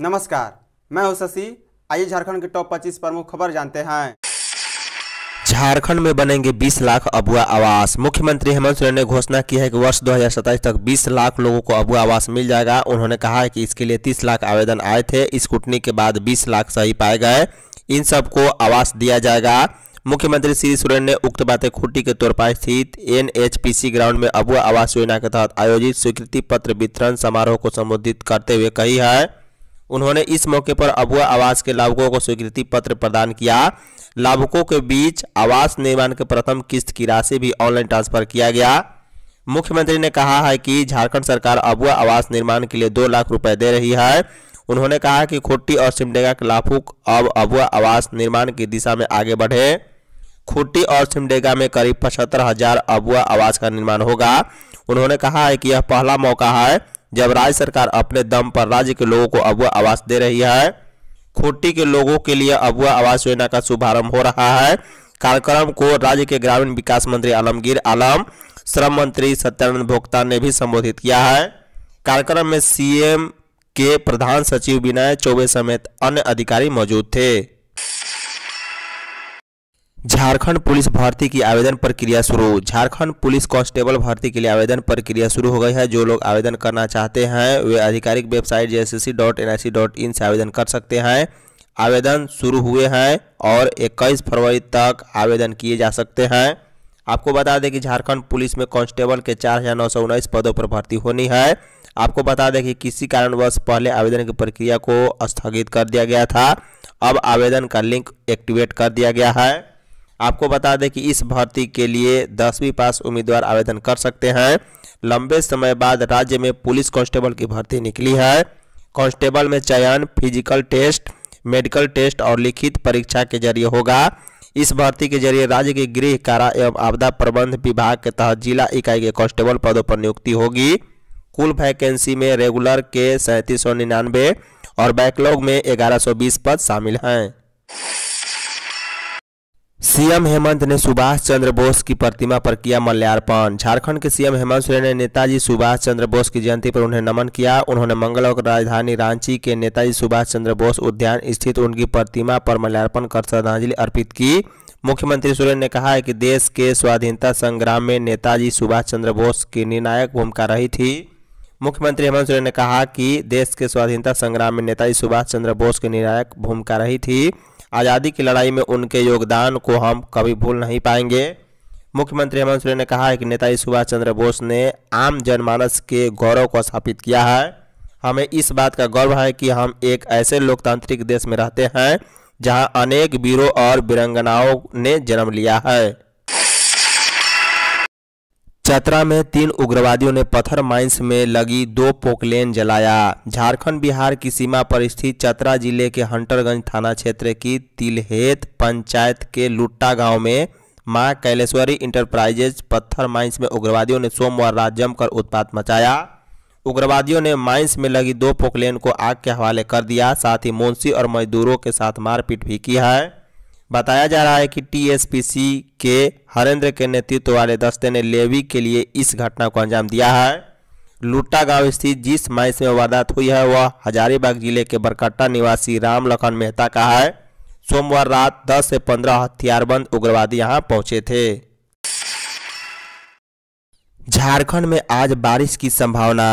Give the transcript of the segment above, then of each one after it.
नमस्कार मैं हूं शशि आइए झारखंड के टॉप 25 प्रमुख खबर जानते हैं झारखंड में बनेंगे 20 लाख अबुआ आवास मुख्यमंत्री हेमंत सोरेन ने घोषणा की है कि वर्ष 2027 तक 20 लाख लोगों को अबुआ आवास मिल जाएगा उन्होंने कहा है कि इसके लिए 30 लाख आवेदन आए थे स्कूटनी के बाद 20 लाख सही पाए गए इन सबको आवास दिया जाएगा मुख्यमंत्री श्री सोरेन ने उक्त बातें खुट्टी के पर स्थित एन ग्राउंड में अबुआ आवास योजना के तहत आयोजित स्वीकृति पत्र वितरण समारोह को संबोधित करते हुए कही है उन्होंने इस मौके पर अबुआ आवास के लाभुकों को स्वीकृति पत्र प्रदान किया लाभुकों के बीच आवास निर्माण के प्रथम किस्त की राशि भी ऑनलाइन ट्रांसफर किया गया मुख्यमंत्री ने कहा है कि झारखंड सरकार अबुआ आवास निर्माण के लिए दो लाख रुपए दे रही है उन्होंने कहा कि खोटी और सिमडेगा के लाभुक अब अबुआ आवास निर्माण की दिशा में आगे बढ़े खुट्टी और सिमडेगा में करीब पचहत्तर हजार अबुआ आवास का निर्माण होगा उन्होंने कहा है कि यह पहला मौका है जब राज्य सरकार अपने दम पर राज्य के लोगों को अबुआ आवास दे रही है खुट्टी के लोगों के लिए अबुआ आवास योजना का शुभारंभ हो रहा है कार्यक्रम को राज्य के ग्रामीण विकास मंत्री आलमगीर आलम श्रम मंत्री सत्यानंद भोक्ता ने भी संबोधित किया है कार्यक्रम में सीएम के प्रधान सचिव विनय चौबे समेत अन्य अधिकारी मौजूद थे झारखंड पुलिस भर्ती की आवेदन प्रक्रिया शुरू झारखंड पुलिस कांस्टेबल भर्ती के लिए आवेदन प्रक्रिया शुरू हो गई है जो लोग आवेदन करना चाहते हैं वे आधिकारिक वेबसाइट जे से आवेदन कर सकते हैं आवेदन शुरू हुए हैं और 21 फरवरी तक आवेदन किए जा सकते हैं आपको बता दें कि झारखंड पुलिस में कांस्टेबल के चार पदों पर भर्ती होनी है आपको बता दें कि किसी कारणवश पहले आवेदन की प्रक्रिया को स्थगित कर दिया गया था अब आवेदन का लिंक एक्टिवेट कर दिया गया है आपको बता दें कि इस भर्ती के लिए दसवीं पास उम्मीदवार आवेदन कर सकते हैं लंबे समय बाद राज्य में पुलिस कांस्टेबल की भर्ती निकली है कांस्टेबल में चयन फिजिकल टेस्ट मेडिकल टेस्ट और लिखित परीक्षा के जरिए होगा इस भर्ती के जरिए राज्य के गृह कारा एवं आपदा प्रबंध विभाग के तहत जिला इकाई के कांस्टेबल पदों पर नियुक्ति होगी कुल वैकेंसी में रेगुलर के सैंतीस और बैकलॉग में ग्यारह पद शामिल हैं सीएम हेमंत ने सुभाष चंद्र बोस की प्रतिमा पर किया मल्यार्पण झारखंड के सीएम हेमंत सोरेन ने नेताजी सुभाष चंद्र बोस की जयंती पर उन्हें नमन किया उन्होंने मंगलवार को राजधानी रांची के नेताजी सुभाष चंद्र बोस उद्यान स्थित उनकी प्रतिमा पर मल्यार्पण कर श्रद्धांजलि अर्पित की मुख्यमंत्री सोरेन ने कहा है कि देश के स्वाधीनता संग्राम में नेताजी सुभाष चंद्र बोस की निर्णायक भूमिका रही थी मुख्यमंत्री हेमंत सोरेन ने कहा कि देश के स्वाधीनता संग्राम में नेताजी सुभाष चंद्र बोस की निर्णायक भूमिका रही थी आज़ादी की लड़ाई में उनके योगदान को हम कभी भूल नहीं पाएंगे मुख्यमंत्री हेमंत सोरेन ने कहा है कि नेताजी सुभाष चंद्र बोस ने आम जनमानस के गौरव को स्थापित किया है हमें इस बात का गौरव है कि हम एक ऐसे लोकतांत्रिक देश में रहते हैं जहां अनेक वीरों और वीरंगनाओं ने जन्म लिया है चतरा में तीन उग्रवादियों ने पत्थर माइंस में लगी दो पोकलेन जलाया झारखंड बिहार की सीमा पर स्थित चतरा जिले के हंटरगंज थाना क्षेत्र की तिलहेत पंचायत के लुट्टा गांव में मां कैलेश्वरी इंटरप्राइजेज पत्थर माइंस में उग्रवादियों ने सोमवार रात जमकर उत्पात मचाया उग्रवादियों ने माइंस में लगी दो पोकलेन को आग के हवाले कर दिया साथ ही मुंशी और मजदूरों के साथ मारपीट भी की है बताया जा रहा है कि टीएसपीसी के हरेंद्र के नेतृत्व वाले दस्ते ने लेवी के लिए इस घटना को अंजाम दिया है लुट्टा गांव स्थित जिस माइस में वारदात हुई है वह हजारीबाग जिले के बरकट्टा निवासी राम लखन मेहता का है सोमवार रात 10 से 15 हथियारबंद उग्रवादी यहां पहुंचे थे झारखंड में आज बारिश की संभावना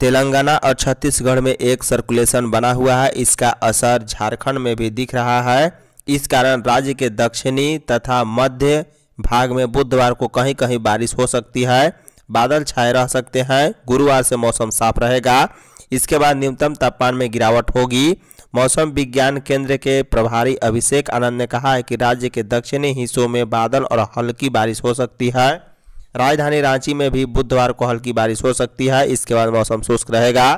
तेलंगाना और छत्तीसगढ़ में एक सर्कुलेशन बना हुआ है इसका असर झारखंड में भी दिख रहा है इस कारण राज्य के दक्षिणी तथा मध्य भाग में बुधवार को कहीं कहीं बारिश हो सकती है बादल छाए रह सकते हैं गुरुवार से मौसम साफ रहेगा इसके बाद न्यूनतम तापमान में गिरावट होगी मौसम विज्ञान केंद्र के प्रभारी अभिषेक आनंद ने कहा है कि राज्य के दक्षिणी हिस्सों में बादल और हल्की बारिश हो सकती है राजधानी रांची में भी बुधवार को हल्की बारिश हो सकती है इसके बाद मौसम शुष्क रहेगा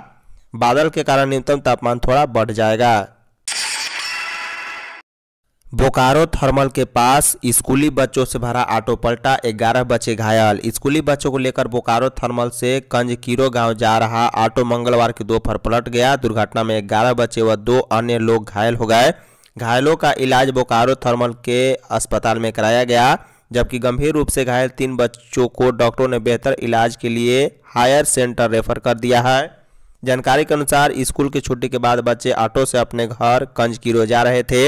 बादल के कारण न्यूनतम तापमान थोड़ा बढ़ जाएगा बोकारो थर्मल के पास स्कूली बच्चों से भरा ऑटो पलटा ग्यारह बच्चे घायल स्कूली बच्चों को लेकर बोकारो थर्मल से कंजकीरो गांव जा रहा ऑटो मंगलवार की दोपहर पलट गया दुर्घटना में ग्यारह बच्चे व दो अन्य लोग घायल हो गए घायलों का इलाज बोकारो थर्मल के अस्पताल में कराया गया जबकि गंभीर रूप से घायल तीन बच्चों को डॉक्टरों ने बेहतर इलाज के लिए हायर सेंटर रेफर कर दिया है जानकारी के अनुसार स्कूल की छुट्टी के बाद बच्चे ऑटो से अपने घर कंजकीरो जा रहे थे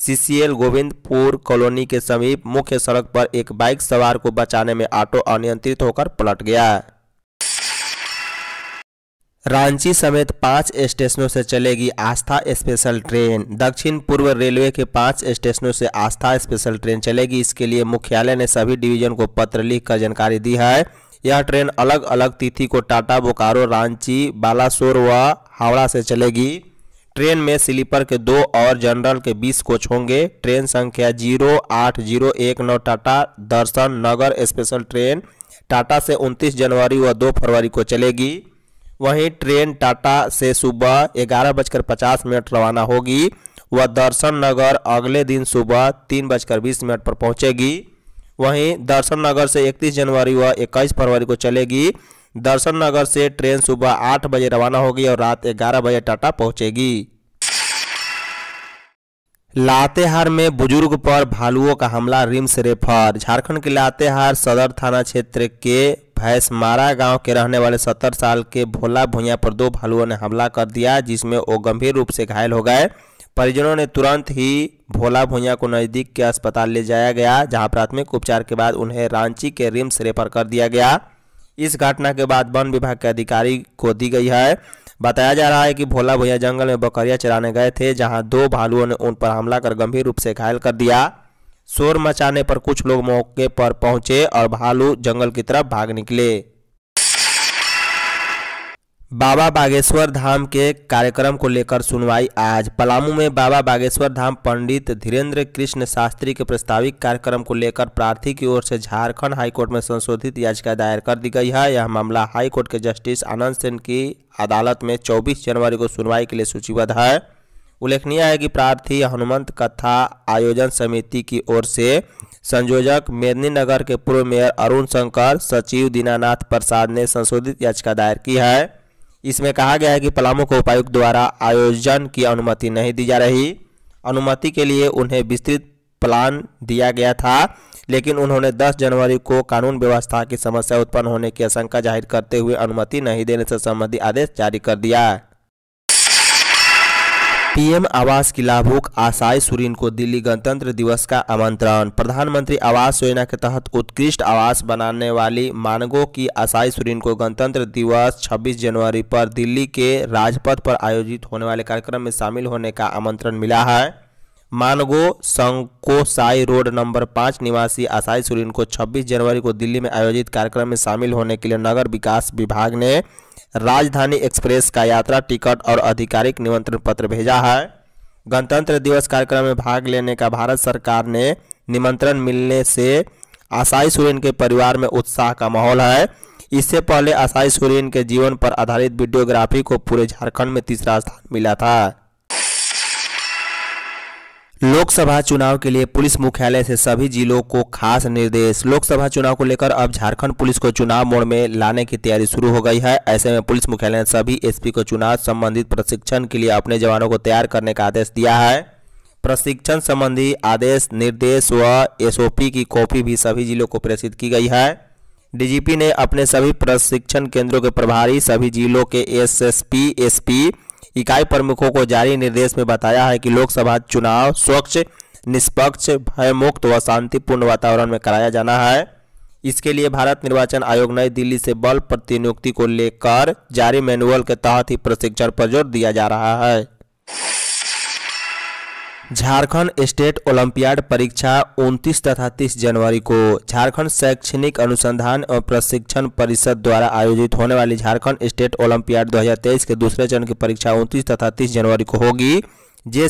सीसीएल गोविंदपुर कॉलोनी के समीप मुख्य सड़क पर एक बाइक सवार को बचाने में ऑटो अनियंत्रित होकर पलट गया रांची समेत पांच स्टेशनों से चलेगी आस्था स्पेशल ट्रेन दक्षिण पूर्व रेलवे के पांच स्टेशनों से आस्था स्पेशल ट्रेन चलेगी इसके लिए मुख्यालय ने सभी डिवीजन को पत्र लिखकर जानकारी दी है यह ट्रेन अलग अलग तिथि को टाटा बोकारो रांची बालासोर व हावड़ा से चलेगी ट्रेन में स्लीपर के दो और जनरल के बीस कोच होंगे ट्रेन संख्या जीरो आठ जीरो एक नौ टाटा दर्शन नगर स्पेशल ट्रेन टाटा से 29 जनवरी व 2 फरवरी को चलेगी वहीं ट्रेन टाटा से सुबह ग्यारह बजकर पचास मिनट रवाना होगी व दर्शन नगर अगले दिन सुबह तीन बजकर बीस मिनट पर पहुंचेगी वहीं दर्शन नगर से 31 जनवरी व 21 फरवरी को चलेगी दर्शन नगर से ट्रेन सुबह आठ बजे रवाना होगी और रात ग्यारह बजे टाटा पहुंचेगी लातेहार में बुजुर्ग पर भालुओं का हमला रिम्स रेफर झारखंड के लातेहार सदर थाना क्षेत्र के भैंसमारा गांव के रहने वाले सत्तर साल के भोला भुइया पर दो भालुओं ने हमला कर दिया जिसमें वो गंभीर रूप से घायल हो गए परिजनों ने तुरंत ही भोला भुइया को नज़दीक के अस्पताल ले जाया गया जहां प्राथमिक उपचार के बाद उन्हें रांची के रिम्स रेफर कर दिया गया इस घटना के बाद वन विभाग के अधिकारी को दी गई है बताया जा रहा है कि भोला भैया जंगल में बकरियां चराने गए थे जहां दो भालुओं ने उन पर हमला कर गंभीर रूप से घायल कर दिया शोर मचाने पर कुछ लोग मौके पर पहुंचे और भालू जंगल की तरफ भाग निकले बाबा बागेश्वर धाम के कार्यक्रम को लेकर सुनवाई आज पलामू में बाबा बागेश्वर धाम पंडित धीरेन्द्र कृष्ण शास्त्री के प्रस्तावित कार्यक्रम को लेकर प्रार्थी की ओर से झारखंड हाईकोर्ट में संशोधित याचिका दायर कर दी गई है यह मामला हाईकोर्ट के जस्टिस आनंद सेन की अदालत में 24 जनवरी को सुनवाई के लिए सूचीबद्ध है उल्लेखनीय है कि प्रार्थी हनुमंत कथा आयोजन समिति की ओर से संयोजक मेदनी नगर के पूर्व मेयर अरुण शंकर सचिव दीनानाथ प्रसाद ने संशोधित याचिका दायर की है इसमें कहा गया है कि पलामू को उपायुक्त द्वारा आयोजन की अनुमति नहीं दी जा रही अनुमति के लिए उन्हें विस्तृत प्लान दिया गया था लेकिन उन्होंने 10 जनवरी को कानून व्यवस्था की समस्या उत्पन्न होने की आशंका जाहिर करते हुए अनुमति नहीं देने से संबंधी आदेश जारी कर दिया पीएम आवास की लाभुक आशाई सुरीन को दिल्ली गणतंत्र दिवस का आमंत्रण प्रधानमंत्री आवास योजना के तहत उत्कृष्ट आवास बनाने वाली मानगो की आशाई सुरीन को गणतंत्र दिवस 26 जनवरी पर दिल्ली के राजपथ पर आयोजित होने वाले कार्यक्रम में शामिल होने का आमंत्रण मिला है मानगो संकोसाई रोड नंबर पाँच निवासी आशाई सुरीन को छब्बीस जनवरी को दिल्ली में आयोजित कार्यक्रम में शामिल होने के लिए नगर विकास विभाग ने राजधानी एक्सप्रेस का यात्रा टिकट और आधिकारिक निमंत्रण पत्र भेजा है गणतंत्र दिवस कार्यक्रम में भाग लेने का भारत सरकार ने निमंत्रण मिलने से आशाई सुरेन के परिवार में उत्साह का माहौल है इससे पहले आशाई सुरेन के जीवन पर आधारित वीडियोग्राफी को पूरे झारखंड में तीसरा स्थान मिला था लोकसभा चुनाव के लिए पुलिस मुख्यालय से सभी जिलों को खास निर्देश लोकसभा चुनाव को लेकर अब झारखंड पुलिस को चुनाव मोड़ में लाने की तैयारी शुरू हो गई है ऐसे में पुलिस मुख्यालय ने सभी एसपी को चुनाव संबंधित प्रशिक्षण के लिए अपने जवानों को तैयार करने का आदेश दिया है प्रशिक्षण संबंधी आदेश निर्देश व एसओपी की कॉपी भी सभी जिलों को प्रेषित की गई है डीजीपी ने अपने सभी प्रशिक्षण केंद्रों के प्रभारी सभी जिलों के एसएसपी एसपी इकाई प्रमुखों को जारी निर्देश में बताया है कि लोकसभा चुनाव स्वच्छ निष्पक्ष भयमुक्त व शांतिपूर्ण वातावरण में कराया जाना है इसके लिए भारत निर्वाचन आयोग नई दिल्ली से बल प्रतिनियुक्ति को लेकर जारी मैनुअल के तहत ही प्रशिक्षण पर जोर दिया जा रहा है झारखंड स्टेट ओलंपियाड परीक्षा 29 तथा 30 जनवरी को झारखंड शैक्षणिक अनुसंधान और प्रशिक्षण परिषद द्वारा आयोजित होने वाली झारखंड स्टेट ओलंपियाड 2023 के दूसरे चरण की परीक्षा 29 तथा 30 जनवरी को होगी जे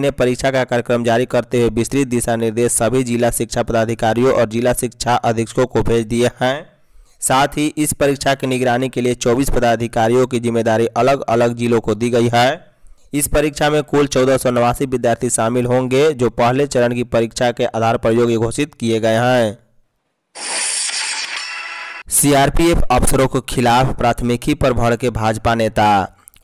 ने परीक्षा का कार्यक्रम जारी करते हुए विस्तृत दिशा निर्देश सभी जिला शिक्षा पदाधिकारियों और जिला शिक्षा अधीक्षकों को भेज दिए हैं साथ ही इस परीक्षा की निगरानी के लिए 24 पदाधिकारियों की जिम्मेदारी अलग अलग जिलों को दी गई है इस परीक्षा में कुल चौदह सौ नवासी विद्यार्थी शामिल होंगे जो पहले चरण की परीक्षा के आधार पर योग्य घोषित किए गए हैं सीआरपीएफ अफसरों के खिलाफ प्राथमिकी पर भड़के भाजपा नेता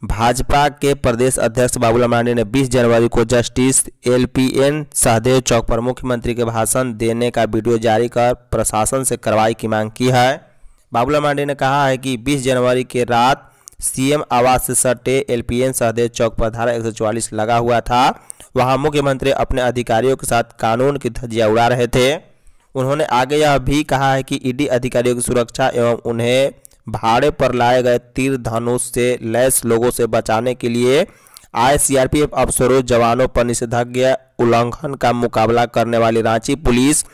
भाजपा के प्रदेश अध्यक्ष बाबूलाल मरांडी ने 20 जनवरी को जस्टिस एलपीएन सहदेव चौक पर मुख्यमंत्री के भाषण देने का वीडियो जारी कर प्रशासन से कार्रवाई की मांग की है बाबूलाल मरांडी ने कहा है कि 20 जनवरी के रात सीएम आवास से सटे एलपीएन सहदेव चौक पर धारा 144 लगा हुआ था वहां मुख्यमंत्री अपने अधिकारियों के साथ कानून की धज्जियां उड़ा रहे थे उन्होंने आगे यह भी कहा है कि ईडी अधिकारियों की सुरक्षा एवं उन्हें भाड़े पर लाए गए तीर धनुष से लैस लोगों से बचाने के लिए आए सीआरपीएफ अफसरों जवानों पर निषेधाज्ञा उल्लंघन का मुकाबला करने वाली रांची पुलिस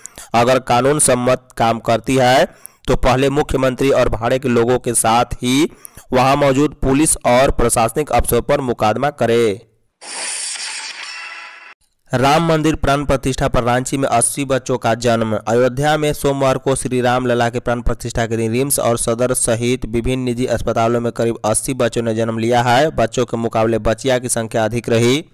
अगर कानून सम्मत काम करती है तो पहले मुख्यमंत्री और भाड़े के लोगों के साथ ही वहां मौजूद पुलिस और प्रशासनिक अफसरों पर मुकदमा करे राम मंदिर प्राण प्रतिष्ठा पर रांची में अस्सी बच्चों का जन्म अयोध्या में सोमवार को श्री राम लला के प्राण प्रतिष्ठा के दिन रिम्स और सदर सहित विभिन्न निजी अस्पतालों में करीब अस्सी बच्चों ने जन्म लिया है बच्चों के मुकाबले बच्चिया की संख्या अधिक रही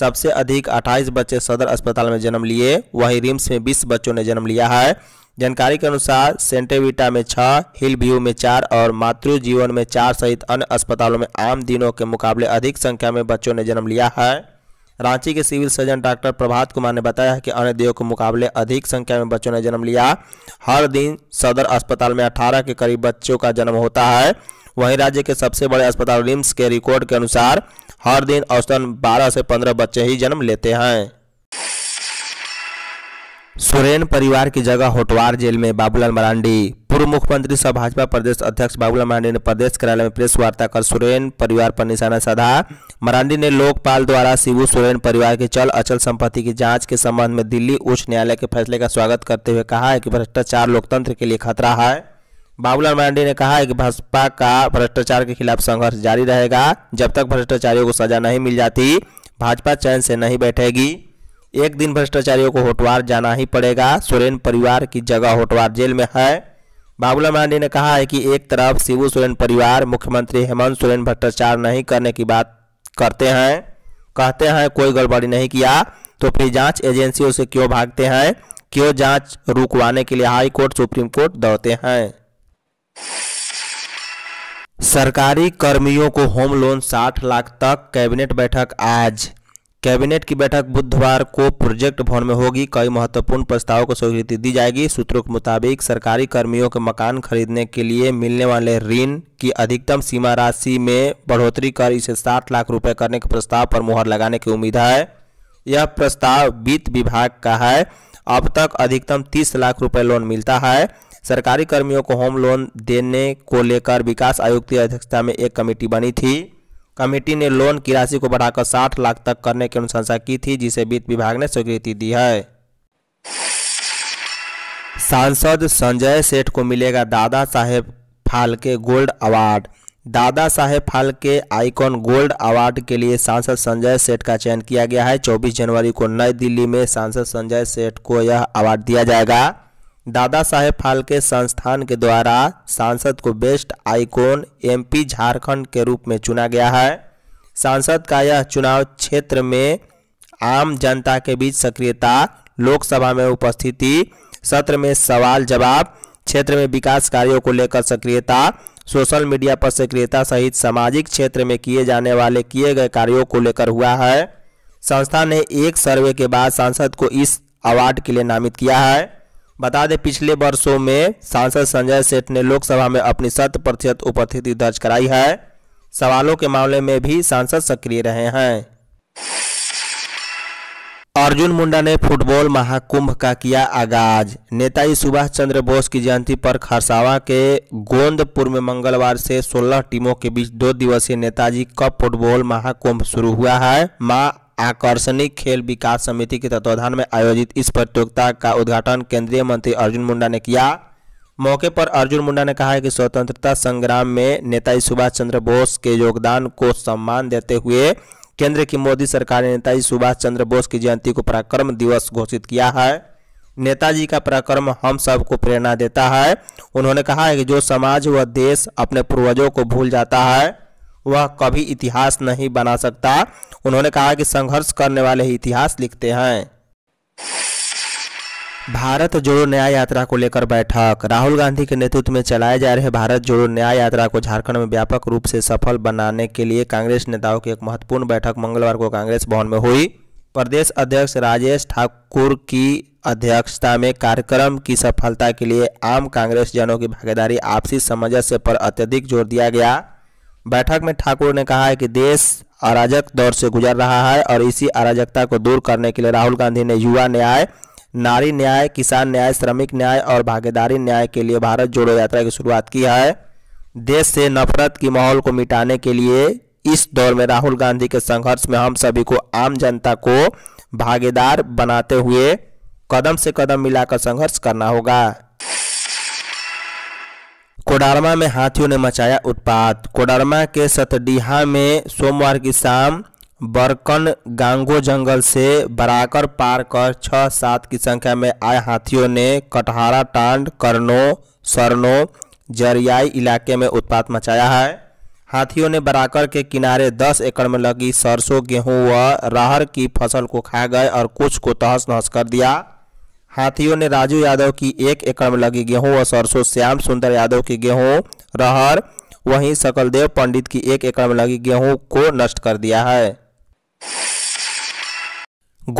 सबसे अधिक 28 बच्चे सदर अस्पताल में जन्म लिए वहीं रिम्स में 20 बच्चों ने जन्म लिया है जानकारी के अनुसार सेंटेविटा में छः हिल व्यू में चार और मातृ जीवन में चार सहित अन्य अस्पतालों में आम दिनों के मुकाबले अधिक संख्या में बच्चों ने जन्म लिया है रांची के civil surgeon doctor Prabhat Kumar ने बताया है कि अन्य दिनों के मुकाबले अधिक संख्या में बच्चों ने जन्म लिया हर दिन सदर अस्पताल में अठारह के करीब बच्चों का जन्म होता है वहीं राज्य के सबसे बड़े अस्पताल रिम्स के रिकॉर्ड के अनुसार हर दिन औसतन 12 से 15 बच्चे ही जन्म लेते हैं सोरेन परिवार की जगह होटवार जेल में बाबूलाल मरांडी पूर्व मुख्यमंत्री सह भाजपा प्रदेश अध्यक्ष बाबूलाल मरांडी ने प्रदेश कार्यालय में प्रेस वार्ता कर सोरेन परिवार पर निशाना साधा मरांडी ने लोकपाल द्वारा शिव सोरेन परिवार के चल अचल संपत्ति की जांच के संबंध में दिल्ली उच्च न्यायालय के फैसले का स्वागत करते हुए कहा है कि भ्रष्टाचार लोकतंत्र के लिए खतरा है बाबूलाल मरांडी ने कहा है कि भाजपा का भ्रष्टाचार के खिलाफ संघर्ष जारी रहेगा जब तक भ्रष्टाचारियों को सजा नहीं मिल जाती भाजपा चयन से नहीं बैठेगी एक दिन भ्रष्टाचारियों को होटवार जाना ही पड़ेगा सोरेन परिवार की जगह होटवार जेल में है बाबूलाल मांडी ने कहा है कि एक तरफ शिव सोरेन परिवार मुख्यमंत्री हेमंत सोरेन भ्रष्टाचार नहीं करने की बात करते हैं कहते हैं कोई गड़बड़ी नहीं किया तो फिर जांच एजेंसियों से क्यों भागते हैं क्यों जांच रुकवाने के लिए हाई कोर्ट सुप्रीम कोर्ट दौड़ते हैं सरकारी कर्मियों को होम लोन 60 लाख तक कैबिनेट बैठक आज कैबिनेट की बैठक बुधवार को प्रोजेक्ट भवन में होगी कई महत्वपूर्ण प्रस्तावों को स्वीकृति दी जाएगी सूत्रों के मुताबिक सरकारी कर्मियों के मकान खरीदने के लिए मिलने वाले ऋण की अधिकतम सीमा राशि में बढ़ोतरी कर इसे सात लाख रुपए करने के प्रस्ताव पर मुहर लगाने की उम्मीद है यह प्रस्ताव वित्त विभाग का है अब तक अधिकतम तीस लाख रुपये लोन मिलता है सरकारी कर्मियों को होम लोन देने को लेकर विकास आयुक्त की अध्यक्षता में एक कमेटी बनी थी कमेटी ने लोन की राशि को बढ़ाकर 60 लाख तक करने की अनुशंसा की थी जिसे वित्त विभाग ने स्वीकृति दी है सांसद संजय सेठ को मिलेगा दादा साहेब फालके gold award Dada Saheb Phalke icon gold award के लिए सांसद संजय सेठ का चयन किया गया है 24 जनवरी को नई दिल्ली में सांसद संजय सेठ को यह अवार्ड दिया जाएगा दादा साहेब फालके संस्थान के द्वारा सांसद को बेस्ट आइकॉन एमपी झारखंड के रूप में चुना गया है सांसद का यह चुनाव क्षेत्र में आम जनता के बीच सक्रियता लोकसभा में उपस्थिति सत्र में सवाल जवाब क्षेत्र में विकास कार्यों को लेकर सक्रियता सोशल मीडिया पर सक्रियता सहित सामाजिक क्षेत्र में किए जाने वाले किए गए कार्यों को लेकर हुआ है संस्था ने एक सर्वे के बाद सांसद को इस अवार्ड के लिए नामित किया है बता दें पिछले वर्षों में सांसद संजय सेठ ने लोकसभा में अपनी शत प्रतिशत उपस्थिति दर्ज कराई है सवालों के मामले में भी सांसद सक्रिय रहे हैं अर्जुन मुंडा ने फुटबॉल महाकुंभ का किया आगाज नेताजी सुभाष चंद्र बोस की जयंती पर खरसावा के गोंदपुर में मंगलवार से 16 टीमों के बीच दो दिवसीय नेताजी कप फुटबॉल महाकुंभ शुरू हुआ है मां आकर्षणिक खेल विकास समिति के तत्वाधान में आयोजित इस प्रतियोगिता का उद्घाटन केंद्रीय मंत्री अर्जुन मुंडा ने किया मौके पर अर्जुन मुंडा ने कहा है कि स्वतंत्रता संग्राम में नेताजी सुभाष चंद्र बोस के योगदान को सम्मान देते हुए केंद्र की मोदी सरकार ने नेताजी सुभाष चंद्र बोस की जयंती को पराक्रम दिवस घोषित किया है नेताजी का पराक्रम हम सबको प्रेरणा देता है उन्होंने कहा है कि जो समाज व देश अपने पूर्वजों को भूल जाता है वह कभी इतिहास नहीं बना सकता उन्होंने कहा कि संघर्ष करने वाले ही इतिहास लिखते हैं भारत जोड़ो न्याय यात्रा को लेकर बैठक राहुल गांधी के नेतृत्व में चलाए जा रहे भारत जोड़ो न्याय यात्रा को झारखंड में व्यापक रूप से सफल बनाने के लिए कांग्रेस नेताओं की एक महत्वपूर्ण बैठक मंगलवार को कांग्रेस भवन में हुई प्रदेश अध्यक्ष राजेश ठाकुर की अध्यक्षता में कार्यक्रम की सफलता के लिए आम कांग्रेस जनों की भागीदारी आपसी समंजस्य पर अत्यधिक जोर दिया गया बैठक में ठाकुर ने कहा है कि देश अराजक दौर से गुजर रहा है और इसी अराजकता को दूर करने के लिए राहुल गांधी ने युवा न्याय नारी न्याय किसान न्याय श्रमिक न्याय और भागीदारी न्याय के लिए भारत जोड़ो यात्रा की शुरुआत की है देश से नफरत की माहौल को मिटाने के लिए इस दौर में राहुल गांधी के संघर्ष में हम सभी को आम जनता को भागीदार बनाते हुए कदम से कदम मिलाकर संघर्ष करना होगा कोडरमा में हाथियों ने मचाया उत्पात कोडरमा के सतडीहा में सोमवार की शाम बरकन गांगो जंगल से बराकर पार कर छः सात की संख्या में आए हाथियों ने कटहारा टांड करनो सरनो जरियाई इलाके में उत्पात मचाया है हाथियों ने बराकर के किनारे 10 एकड़ में लगी सरसों गेहूं व राहर की फसल को खा गए और कुछ को तहस नहस कर दिया हाथियों ने राजू यादव की एक एकड़ में लगी गेहूं व सरसों श्याम सुंदर यादव की गेहूं रहर वहीं सकलदेव पंडित की एक एकड़ में लगी गेहूं को नष्ट कर दिया है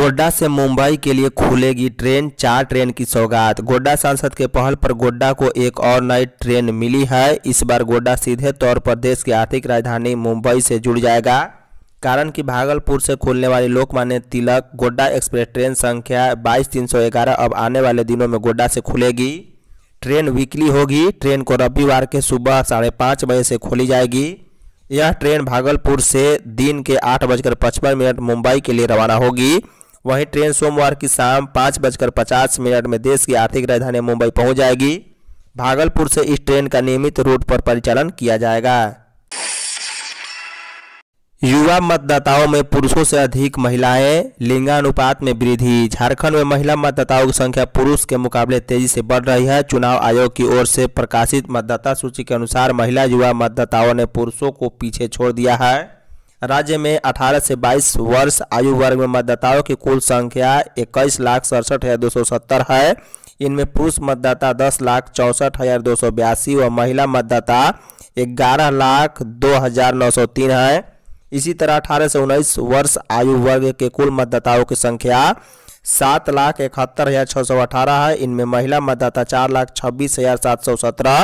गोड्डा से मुंबई के लिए खुलेगी ट्रेन चार ट्रेन की सौगात गोड्डा सांसद के पहल पर गोड्डा को एक और नई ट्रेन मिली है इस बार गोड्डा सीधे तौर पर देश की आर्थिक राजधानी मुंबई से जुड़ जाएगा कारण कि भागलपुर से खुलने वाली लोकमान्य तिलक गोड्डा एक्सप्रेस ट्रेन संख्या बाईस तीन सौ ग्यारह अब आने वाले दिनों में गोड्डा से खुलेगी ट्रेन वीकली होगी ट्रेन को रविवार के सुबह साढ़े पाँच बजे से खोली जाएगी यह ट्रेन भागलपुर से दिन के आठ बजकर पचपन मिनट मुंबई के लिए रवाना होगी वहीं ट्रेन सोमवार की शाम पाँच बजकर पचास मिनट में देश की आर्थिक राजधानी मुंबई पहुँच जाएगी भागलपुर से इस ट्रेन का नियमित रूट पर परिचालन किया जाएगा युवा मतदाताओं में पुरुषों से अधिक महिलाएं लिंगानुपात में वृद्धि झारखंड में महिला मतदाताओं की संख्या पुरुष के मुकाबले तेजी से बढ़ रही है चुनाव आयोग की ओर से प्रकाशित मतदाता सूची के अनुसार महिला युवा मतदाताओं ने पुरुषों को पीछे छोड़ दिया है राज्य में 18 से 22 वर्ष आयु वर्ग में मतदाताओं की कुल संख्या इक्कीस लाख सड़सठ हज़ार दो सौ सत्तर है इनमें पुरुष मतदाता दस लाख चौंसठ हज़ार दो सौ बयासी व महिला मतदाता ग्यारह लाख दो हज़ार नौ सौ तीन है इसी तरह अठारह से उन्नीस वर्ष आयु वर्ग के कुल मतदाताओं की संख्या सात लाख इकहत्तर हजार छः सौ अठारह है इनमें महिला मतदाता चार लाख छब्बीस हजार सात सौ सत्रह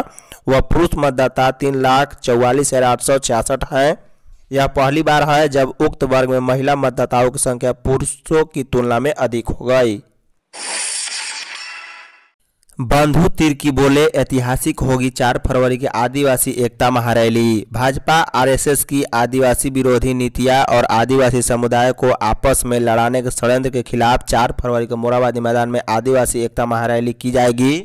व पुरुष मतदाता तीन लाख चौवालीस हजार आठ सौ छियासठ है यह पहली बार है जब उक्त वर्ग में महिला मतदाताओं की संख्या पुरुषों की तुलना में अधिक हो गई बंधु तिर्की बोले ऐतिहासिक होगी चार फरवरी की आदिवासी एकता महारैली भाजपा आरएसएस की आदिवासी विरोधी नीतियां और आदिवासी समुदाय को आपस में लड़ाने के षडयंत्र के खिलाफ चार फरवरी को मोराबादी मैदान में आदिवासी एकता महारैली की जाएगी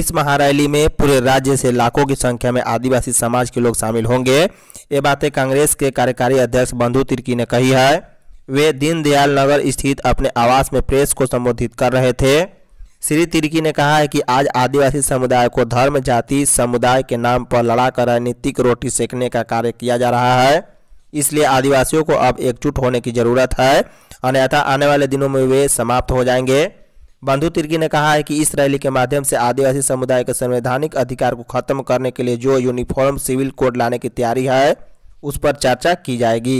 इस महारैली में पूरे राज्य से लाखों की संख्या में आदिवासी समाज के लोग शामिल होंगे ये बातें कांग्रेस के कार्यकारी अध्यक्ष बंधु तिर्की ने कही है वे दीनदयाल नगर स्थित अपने आवास में प्रेस को संबोधित कर रहे थे श्री तिर्की ने कहा है कि आज आदिवासी समुदाय को धर्म जाति समुदाय के नाम पर लड़ाकर राजनीतिक रोटी सेकने का कार्य किया जा रहा है इसलिए आदिवासियों को अब एकजुट होने की जरूरत है अन्यथा आने वाले दिनों में वे समाप्त हो जाएंगे बंधु तिर्की ने कहा है कि इस रैली के माध्यम से आदिवासी समुदाय के संवैधानिक अधिकार को खत्म करने के लिए जो यूनिफॉर्म सिविल कोड लाने की तैयारी है उस पर चर्चा की जाएगी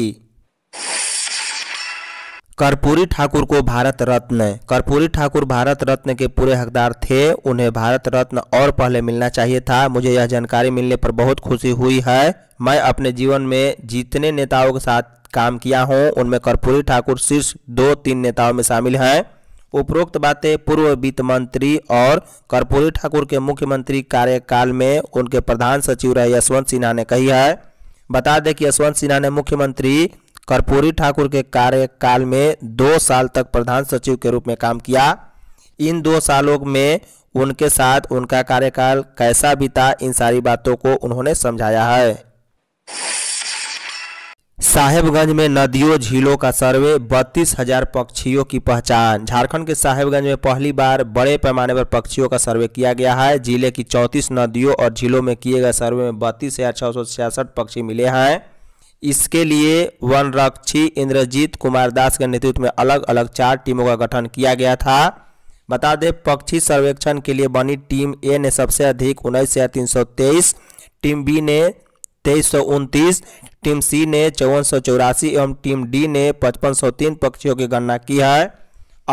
कर्पूरी ठाकुर को भारत रत्न कर्पूरी ठाकुर भारत रत्न के पूरे हकदार थे उन्हें भारत रत्न और पहले मिलना चाहिए था मुझे यह जानकारी मिलने पर बहुत खुशी हुई है मैं अपने जीवन में जितने नेताओं के साथ काम किया हूं उनमें कर्पूरी ठाकुर शीर्ष दो तीन नेताओं में शामिल हैं उपरोक्त बातें पूर्व वित्त मंत्री और कर्पूरी ठाकुर के मुख्यमंत्री कार्यकाल में उनके प्रधान सचिव रहे यशवंत सिन्हा ने कही है बता दें कि यशवंत सिन्हा ने मुख्यमंत्री कर्पूरी ठाकुर के कार्यकाल में दो साल तक प्रधान सचिव के रूप में काम किया इन दो सालों में उनके साथ उनका कार्यकाल कैसा बीता इन सारी बातों को उन्होंने समझाया है साहेबगंज में नदियों झीलों का सर्वे बत्तीस हजार पक्षियों की पहचान झारखंड के साहेबगंज में पहली बार बड़े पैमाने पर पक्षियों का सर्वे किया गया है जिले की चौंतीस नदियों और झीलों में किए गए सर्वे में बत्तीस हजार सौ छियासठ पक्षी मिले हैं इसके लिए वन रक्षी इंद्रजीत कुमार दास के नेतृत्व में अलग अलग चार टीमों का गठन किया गया था बता दें पक्षी सर्वेक्षण के लिए बनी टीम ए ने सबसे अधिक उन्नीस हजार तीन सौ तेईस टीम बी ने तेईस सौ उनतीस टीम सी ने चौवन सौ चौरासी एवं टीम डी ने पचपन सौ तीन पक्षियों की गणना की है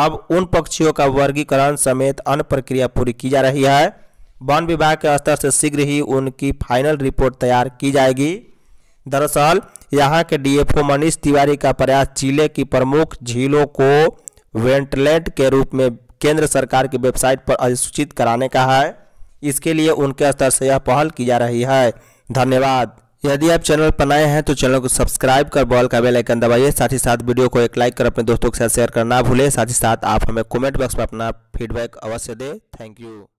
अब उन पक्षियों का वर्गीकरण समेत अन्य प्रक्रिया पूरी की जा रही है वन विभाग के स्तर से शीघ्र ही उनकी फाइनल रिपोर्ट तैयार की जाएगी दरअसल यहाँ के डीएफओ मनीष तिवारी का प्रयास जिले की प्रमुख झीलों को वेंटलेट के रूप में केंद्र सरकार की वेबसाइट पर अधिसूचित कराने का है इसके लिए उनके स्तर से यह पहल की जा रही है धन्यवाद यदि आप चैनल पर नए हैं तो चैनल को सब्सक्राइब कर बॉल का बेल आइकन दबाइए साथ ही साथ वीडियो को एक लाइक कर अपने दोस्तों के साथ शेयर करना भूलें साथ ही साथ आप हमें कमेंट बॉक्स में अपना फीडबैक अवश्य दें थैंक यू